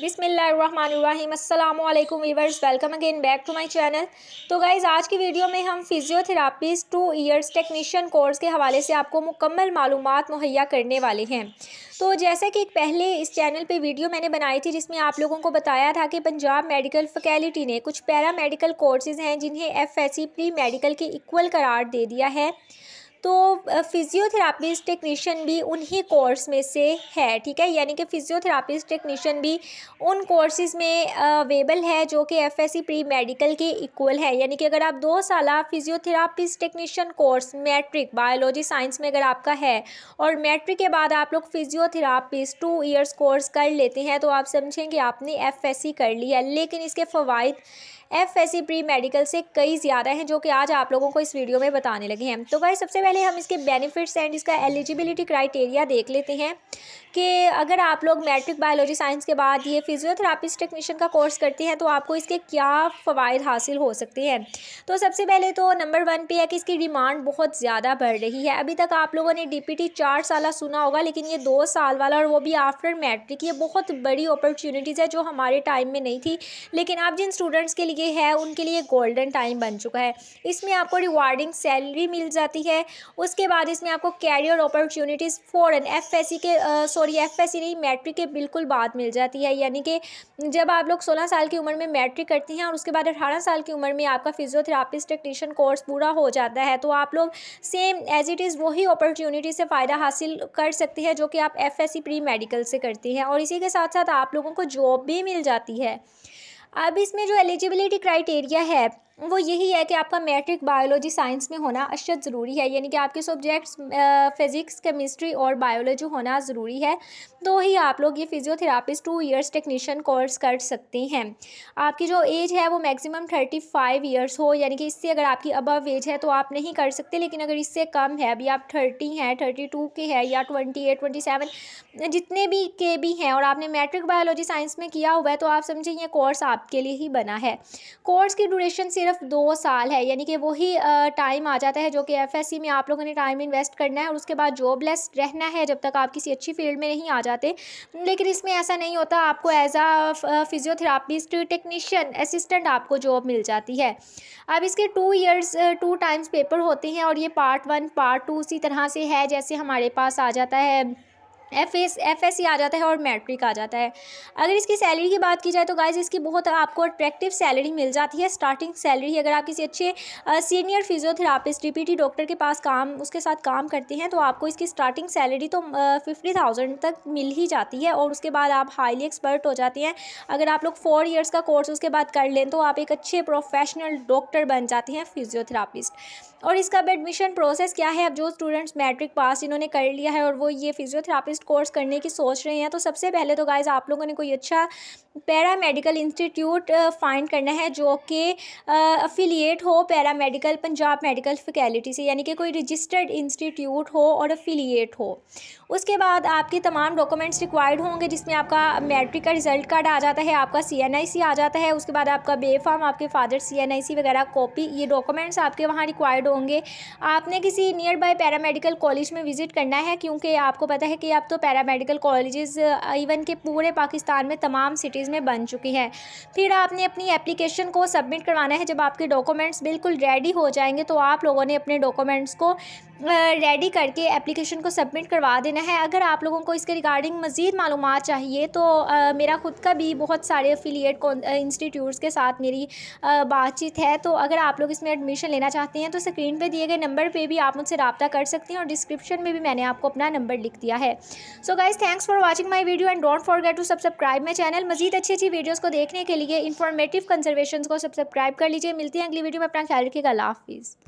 बिसमीम अल्लाम viewers welcome again back to my channel तो गाइज़ आज की वीडियो में हम physiotherapist two years technician course के हवाले से आपको मुकम्मल मालूम मुहैया करने वाले हैं तो जैसे कि एक पहले इस चैनल पे वीडियो मैंने बनाई थी जिसमें आप लोगों को बताया था कि पंजाब मेडिकल फैकल्टी ने कुछ पैरा मेडिकल कोर्सेज़ हैं जिन्हें एफ एस प्री मेडिकल के इक्वल करार दे दिया है तो फिजियोथेरापिस्ट टेक्नीशियन भी उन्हीं कोर्स में से है ठीक है यानी कि फिजियोथेरापिस्ट टेक्नीशियन भी उन कोर्सेज़ में अवेलेबल है जो कि एफ एस प्री मेडिकल के इक्वल है यानी कि अगर आप दो साल physiotherapist technician course matric biology science में अगर आपका है और मैट्रिक के बाद आप लोग फिजियोथेरापिस्ट टू ईयर्स कोर्स कर लेते हैं तो आप समझें कि आपने एफ कर लिया लेकिन इसके फ़वाद F S C pre medical से कई ज़्यादा हैं जो कि आज आप लोगों को इस वीडियो में बताने लगे हैं तो भाई सबसे पहले हम इसके बेनिफिट्स एंड इसका एलिजिबिलिटी क्राइटेरिया देख लेते हैं कि अगर आप लोग मैट्रिक बायोलॉजी साइंस के बाद ये फिजियोथेरापिस्ट टेक्नीशियन का कोर्स करते हैं तो आपको इसके क्या फ़वाद हासिल हो सकते हैं तो सबसे पहले तो नंबर वन पे है कि इसकी डिमांड बहुत ज़्यादा बढ़ रही है अभी तक आप लोगों ने डी पी टी चार साल सुना होगा लेकिन ये दो साल वाला और वो भी आफ्टर मैट्रिक ये बहुत बड़ी अपॉर्चुनिटीज़ है जो हमारे टाइम में नहीं थी लेकिन आप जिन स्टूडेंट्स के लिए लिए है उनके लिए गोल्डन टाइम बन चुका है इसमें आपको रिवार्डिंग सैलरी मिल जाती है उसके बाद इसमें आपको कैरियर अपॉर्चुनिटीज़ फ़ौरन एफ के सॉरी एफ नहीं मैट्रिक के बिल्कुल बाद मिल जाती है यानी कि जब आप लोग सोलह साल की उम्र में मैट्रिक करती हैं और उसके बाद अठारह साल की उम्र में आपका फिजियोथेरापिस्ट टेक्नीशियन कोर्स पूरा हो जाता है तो आप लोग सेम एज इट इज़ वही अपॉर्चुनिटी से फ़ायदा हासिल कर सकते हैं जो कि आप एफ प्री मेडिकल से करती हैं और इसी के साथ साथ आप लोगों को जॉब भी मिल जाती है अब इसमें जो एलिजिबिलिटी क्राइटेरिया है वो यही है कि आपका मैट्रिक बायोलॉजी साइंस में होना अशद ज़रूरी है यानी कि आपके सब्जेक्ट्स फिज़िक्स केमिस्ट्री और बायोलॉजी होना ज़रूरी है तो ही आप लोग ये physiotherapist two years technician course कर सकती हैं आपकी जो एज है वो मैक्सिमम थर्टी फाइव ईयर्स हो यानी कि इससे अगर आपकी अबव एज है तो आप नहीं कर सकते लेकिन अगर इससे कम है अभी आप थर्टी हैं थर्टी टू के हैं या ट्वेंटी एट ट्वेंटी सेवन जितने भी के भी हैं और आपने मैट्रिक बायोलॉजी साइंस में किया हुआ है तो आप समझिए ये कोर्स आपके लिए ही बना है कोर्स की ड्यूरेशन सिर्फ सिर्फ दो साल है यानी कि वही टाइम आ जाता है जो कि एफएससी में आप लोगों ने टाइम इन्वेस्ट करना है और उसके बाद जॉबलेस रहना है जब तक आप किसी अच्छी फील्ड में नहीं आ जाते लेकिन इसमें ऐसा नहीं होता आपको as uh physiotherapist technician assistant आपको जॉब मिल जाती है अब इसके two years two times paper होते हैं और ये पार्ट वन पार्ट टू उसी तरह से है जैसे हमारे पास आ जाता है F S F S C आ जाता है और मैट्रिक आ जाता है अगर इसकी सैलरी की बात की जाए तो गाइज इसकी बहुत आपको अट्रैक्टिव सैलरी मिल जाती है स्टार्टिंग सैलरी अगर आप किसी अच्छे सीनियर फिजियोथेरापिस्ट डिप्टी डॉक्टर के पास काम उसके साथ काम करते हैं तो आपको इसकी स्टार्टिंग सैलरी तो फिफ्टी थाउजेंड तक मिल ही जाती है और उसके बाद आप हाईली एक्सपर्ट हो जाते हैं अगर आप लोग फोर ईयर्स का कोर्स उसके बाद कर लें तो आप एक अच्छे प्रोफेशनल डॉक्टर बन जाते हैं फिजियोथेरापिस्ट और इसका एडमिशन प्रोसेस क्या है अब जो स्टूडेंट्स मैट्रिक पास इन्होंने कर लिया है और वो ये फिजियोथेरापिस्ट स्पेशलाइज्ड कोर्स करने की सोच रहे हैं तो सबसे पहले तो गाइज़ आप लोगों ने कोई अच्छा पैरा मेडिकल इंस्टीट्यूट फाइंड करना है जो कि अफिलिएट हो paramedical Punjab medical faculty से यानी कि कोई रजिस्टर्ड इंस्टीट्यूट हो और अफिलिएट हो उसके बाद आपके तमाम डॉक्यूमेंट्स रिक्वायर्ड होंगे जिसमें आपका मैट्रिक का रिजल्ट कार्ड आ जाता है आपका सी एन आई सी आ जाता है उसके बाद आपका बे फार्म आपके father C N I C वगैरह कॉपी ये डॉक्यूमेंट्स आपके वहाँ रिक्वायर्ड होंगे आपने किसी नियर पैरा पैरामेडिकल कॉलेज में विज़िट करना है क्योंकि आपको पता है कि आप तो पैरामेडिकल कॉलेजेस इवन के पूरे पाकिस्तान में तमाम सिटीज़ में बन चुकी है फिर आपने अपनी एप्लीकेशन को सबमिट करवाना है जब आपके डॉक्यूमेंट्स बिल्कुल रेडी हो जाएंगे तो आप लोगों ने अपने डॉक्यूमेंट्स को रेडी करके एप्लीकेशन को सबमिट करवा देना है अगर आप लोगों को इसके रिगार्डिंग मज़ीद मालूम चाहिए तो आ, मेरा ख़ुद का भी बहुत सारे अफिलियट इंस्टीट्यूट्स के साथ मेरी बातचीत है तो अगर आप लोग इसमें एडमिशन लेना चाहते हैं तो स्क्रीन पर दिए गए नंबर पर भी आप मुझसे रबता कर सकते हैं और डिस्क्रिप्शन में भी मैंने आपको अपना नंबर लिख दिया है so guys thanks for watching my video and don't forget to subscribe my channel मजीद अच्छी अच्छी वीडियोज़ को देखने के लिए इन्फॉर्मेटिव कंजर्वेशन को सब्सक्राइब कर लीजिए मिलती है अगली वीडियो में अपना ख्याल रखिएगा अल्लाह हाफिज़